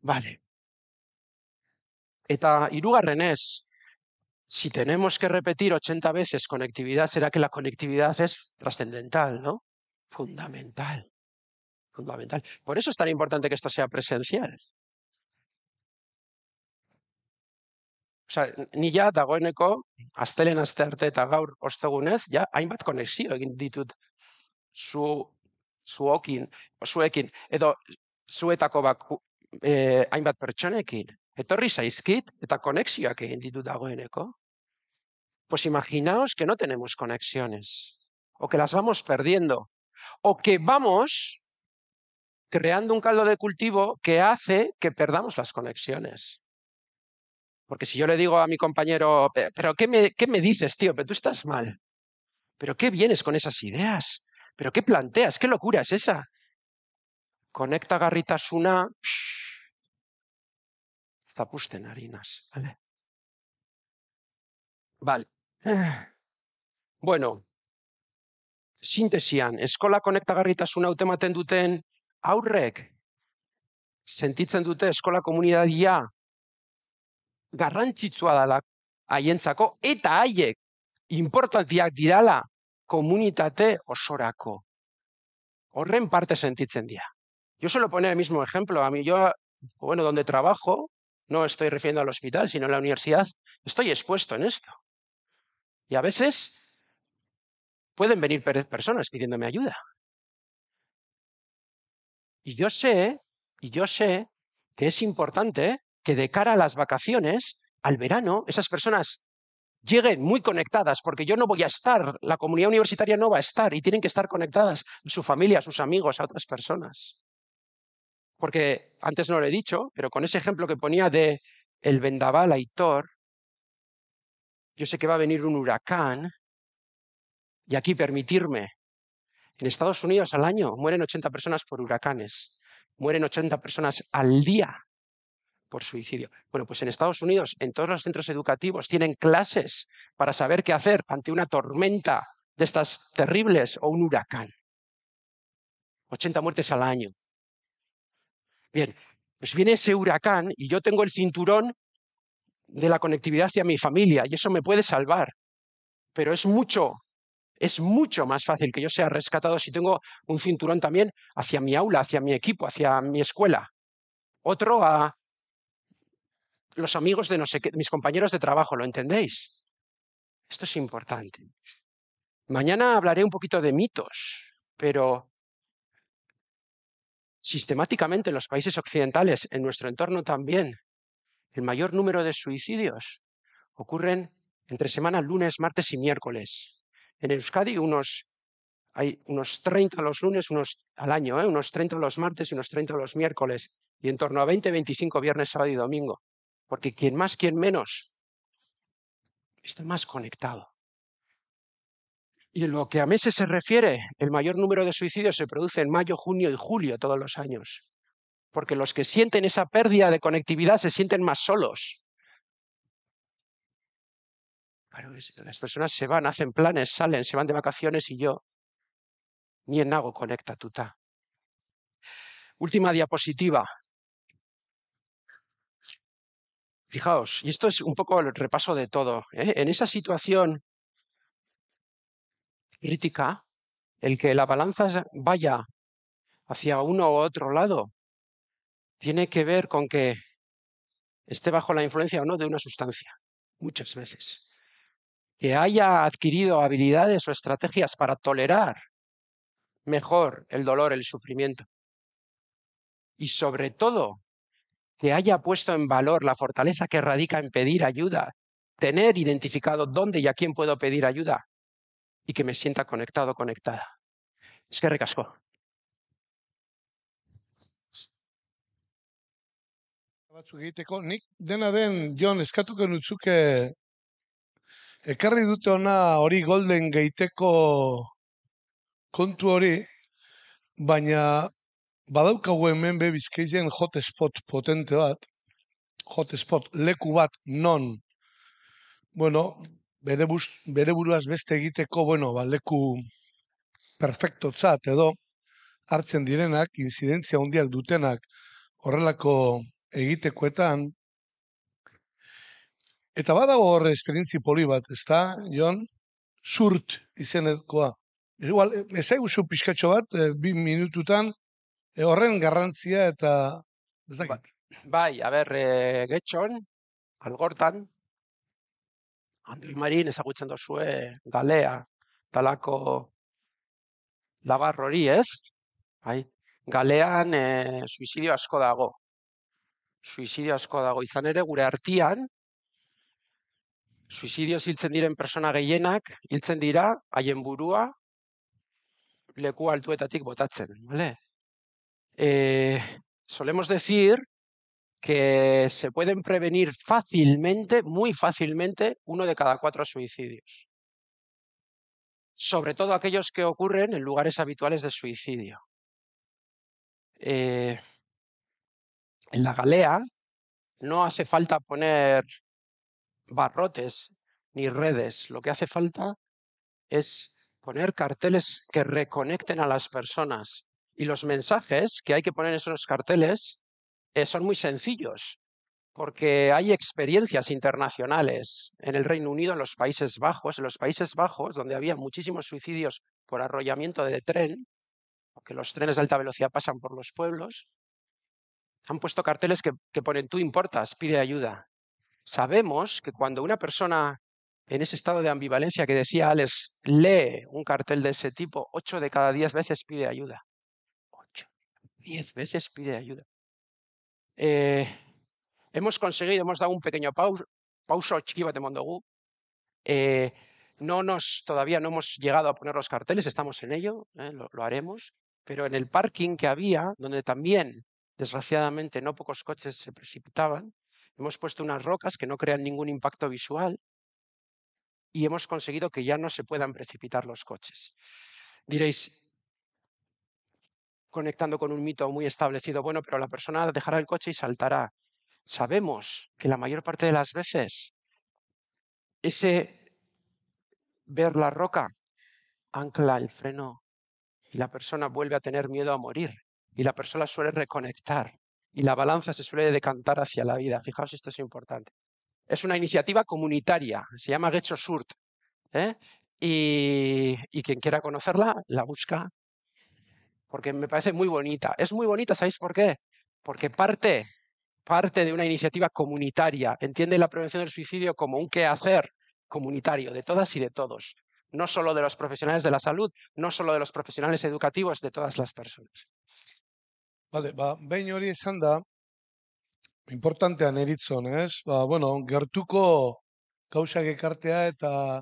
Vale. Eta ez, si tenemos que repetir 80 veces conectividad, será que la conectividad es trascendental, ¿no? Fundamental. Fundamental. Por eso es tan importante que esto sea presencial. O sea, ni ya dagoeneko, astelen astearte eta gaur ostegunez, ja hainbat konexio egin ditut su zuokin, zuekin, edo zuetako bak, eh, hainbat pertsonekin. eta egin Pues imaginaos que no tenemos conexiones, o que las vamos perdiendo, o que vamos creando un caldo de cultivo que hace que perdamos las conexiones. Porque si yo le digo a mi compañero, pero ¿qué me, dices, tío? Pero tú estás mal. ¿Pero qué vienes con esas ideas? ¿Pero qué planteas? ¿Qué locura es esa? Conecta garritas una... zapusten ari naz. Vale. Bal. Bueno, sintesian, eskola konektagarritasun hautematen duten aurrek sentitzen dute eskola komunidadia garrantzitsua dala haientzako eta haiek importantziak dirala komunitate osorako. Horren parte sentitzen dira. Yo se lo el mismo ejemplo. A mí yo, bueno, donde trabajo, no estoy refiriendo al hospital, sino a la universidad, estoy expuesto en esto. Y a veces pueden venir personas pidiéndome ayuda. Y yo sé, y yo sé que es importante que de cara a las vacaciones, al verano, esas personas lleguen muy conectadas, porque yo no voy a estar, la comunidad universitaria no va a estar y tienen que estar conectadas a su familia, a sus amigos, a otras personas porque antes no lo he dicho, pero con ese ejemplo que ponía de el vendaval Aitor, yo sé que va a venir un huracán y aquí permitirme. En Estados Unidos al año mueren 80 personas por huracanes, mueren 80 personas al día por suicidio. Bueno, pues en Estados Unidos, en todos los centros educativos, tienen clases para saber qué hacer ante una tormenta de estas terribles o un huracán. 80 muertes al año. Bien, pues viene ese huracán y yo tengo el cinturón de la conectividad hacia mi familia y eso me puede salvar. Pero es mucho, es mucho más fácil que yo sea rescatado si tengo un cinturón también hacia mi aula, hacia mi equipo, hacia mi escuela. Otro a los amigos de no sé qué, mis compañeros de trabajo, ¿lo entendéis? Esto es importante. Mañana hablaré un poquito de mitos, pero sistemáticamente en los países occidentales, en nuestro entorno también, el mayor número de suicidios ocurren entre semana, lunes, martes y miércoles. En Euskadi hay unos 30 los lunes unos, al año, ¿eh? unos 30 los martes y unos 30 los miércoles, y en torno a 20, 25 viernes, sábado y domingo. Porque quien más, quien menos, está más conectado. Y lo que a meses se refiere, el mayor número de suicidios se produce en mayo, junio y julio todos los años, porque los que sienten esa pérdida de conectividad se sienten más solos. las personas se van, hacen planes, salen, se van de vacaciones y yo ni en hago conecta tuta. Última diapositiva. Fijaos, y esto es un poco el repaso de todo. ¿eh? En esa situación crítica, el que la balanza vaya hacia uno u otro lado, tiene que ver con que esté bajo la influencia o no de una sustancia, muchas veces. Que haya adquirido habilidades o estrategias para tolerar mejor el dolor, el sufrimiento. Y sobre todo, que haya puesto en valor la fortaleza que radica en pedir ayuda, tener identificado dónde y a quién puedo pedir ayuda, y que me sienta conectado, conectada. Es que recasco. nik dena den, Jon, eskatuko nutzuke, ekarri dute ona hori golden geiteko kontu hori, baina badaukagu hemen be bizkeizien hotspot potente bat, hotspot leku bat non, bueno, bere, buruaz beste egiteko, bueno, baldeku perfektotzat edo hartzen direnak, incidentzia handiak dutenak horrelako egitekoetan, Eta badago horre esperientzi poli bat, ez da, Jon? Zurt izenezkoa. Ez igual, ez pixkatxo bat, e, bi minututan, eh, horren garrantzia eta... Ez da, ba, bai, a ber, eh, getxon, algortan, Andri Marin ezagutzen dozue galea, talako labar hori ez, bai? galean e, suizidio asko dago. Suizidio asko dago, izan ere gure artian, suizidio hiltzen diren persona gehienak, hiltzen dira, haien burua, leku altuetatik botatzen, bale? E, solemos decir, que se pueden prevenir fácilmente, muy fácilmente, uno de cada cuatro suicidios. Sobre todo aquellos que ocurren en lugares habituales de suicidio. Eh, en la galea no hace falta poner barrotes ni redes, lo que hace falta es poner carteles que reconecten a las personas. Y los mensajes que hay que poner en esos carteles eh, son muy sencillos, porque hay experiencias internacionales en el Reino Unido, en los Países Bajos, en los Países Bajos, donde había muchísimos suicidios por arrollamiento de tren, porque los trenes de alta velocidad pasan por los pueblos, han puesto carteles que, que ponen tú importas, pide ayuda. Sabemos que cuando una persona en ese estado de ambivalencia que decía Alex, lee un cartel de ese tipo, ocho de cada diez veces pide ayuda. Ocho, diez veces pide ayuda. Eh, hemos conseguido, hemos dado un pequeño pauso, pauso de Eh, no nos, todavía no hemos llegado a poner los carteles, estamos en ello, eh, lo, haremos, pero en el parking que había, donde también, desgraciadamente, no pocos coches se precipitaban, hemos puesto unas rocas que no crean ningún impacto visual y hemos conseguido que ya no se puedan precipitar los coches. Diréis, conectando con un mito muy establecido, bueno, pero la persona dejará el coche y saltará. Sabemos que la mayor parte de las veces ese ver la roca ancla el freno y la persona vuelve a tener miedo a morir y la persona suele reconectar y la balanza se suele decantar hacia la vida. Fijaos, esto es importante. Es una iniciativa comunitaria, se llama Gecho Surt. ¿eh? y, quien quiera conocerla, la busca porque me parece muy bonita. Es muy bonita, ¿sabéis por qué? Porque parte, parte de una iniciativa comunitaria, entiende la prevención del suicidio como un quehacer comunitario de todas y de todos, no solo de los profesionales de la salud, no solo de los profesionales educativos, de todas las personas. Vale, va, behin hori izan da, importantean eritzon, eh. Ba, bueno, gertuko gauzak ekartea eta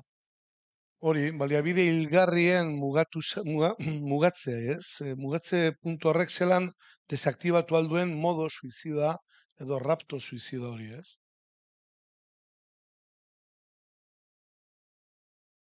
Hori, baliabide hilgarrien mugatu, muga, [clears throat] mugatzea, ez? Eh, mugatze puntu horrek zelan desaktibatu alduen modo suizida edo rapto suizida hori, ez?